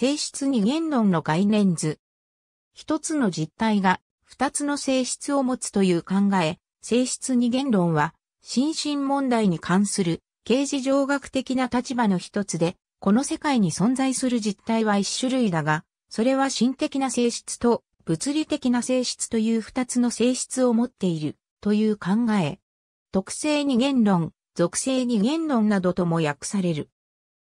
性質二元論の概念図。一つの実体が二つの性質を持つという考え、性質二元論は、心身問題に関する刑事上学的な立場の一つで、この世界に存在する実体は一種類だが、それは心的な性質と物理的な性質という二つの性質を持っているという考え。特性二元論、属性二元論などとも訳される。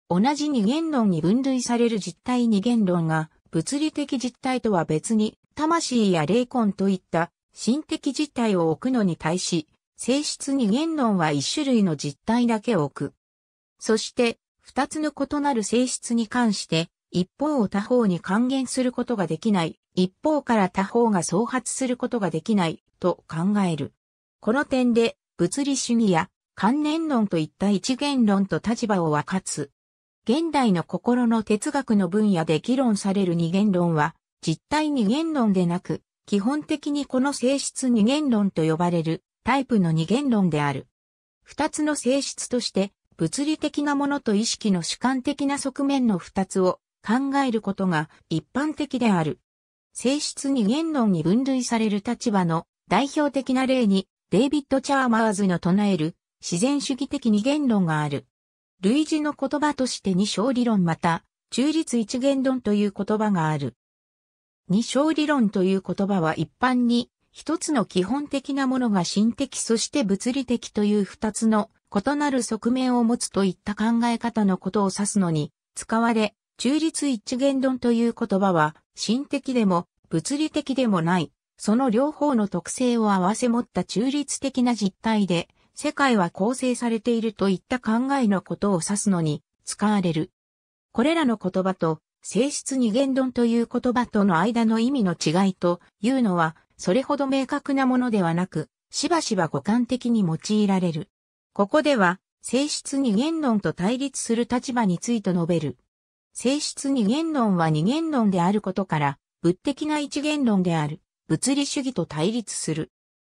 同じ二元論に分類される実体二元論が、物理的実体とは別に、魂や霊魂といった心的実体を置くのに対し、性質二元論は一種類の実体だけ置く。そして、二つの異なる性質に関して、一方を他方に還元することができない、一方から他方が創発することができない、と考える。この点で、物理主義や関連論といった一元論と立場を分かつ。現代の心の哲学の分野で議論される二元論は、実体二元論でなく、基本的にこの性質二元論と呼ばれるタイプの二元論である。二つの性質として、物理的なものと意識の主観的な側面の二つを考えることが一般的である。性質二元論に分類される立場の代表的な例に、デイビッド・チャーマーズの唱える自然主義的二元論がある。類似の言葉として二章理論また、中立一元論という言葉がある。二章理論という言葉は一般に、一つの基本的なものが心的そして物理的という二つの異なる側面を持つといった考え方のことを指すのに使われ、中立一元論という言葉は、心的でも物理的でもない、その両方の特性を合わせ持った中立的な実態で、世界は構成されているといった考えのことを指すのに使われる。これらの言葉と、性質二元論という言葉との間の意味の違いというのは、それほど明確なものではなく、しばしば互換的に用いられる。ここでは、性質二元論と対立する立場について述べる。性質二元論は二元論であることから、物的な一元論である、物理主義と対立する。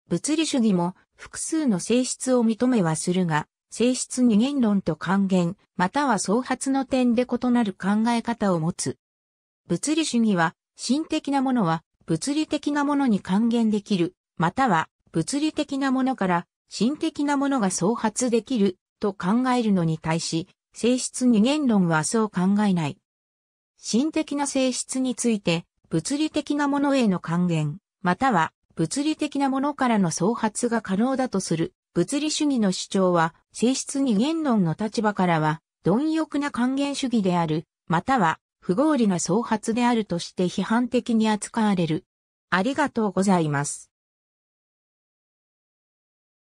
物理主義も複数の性質を認めはするが、性質二元論と還元、または創発の点で異なる考え方を持つ。物理主義は、心的なものは物理的なものに還元できる、または物理的なものから心的なものが創発できると考えるのに対し、性質二元論はそう考えない。心的な性質について、物理的なものへの還元、または物理的なものからの創発が可能だとする物理主義の主張は、性質に言論の立場からは、貪欲な還元主義である、または、不合理な創発であるとして批判的に扱われる。ありがとうございます。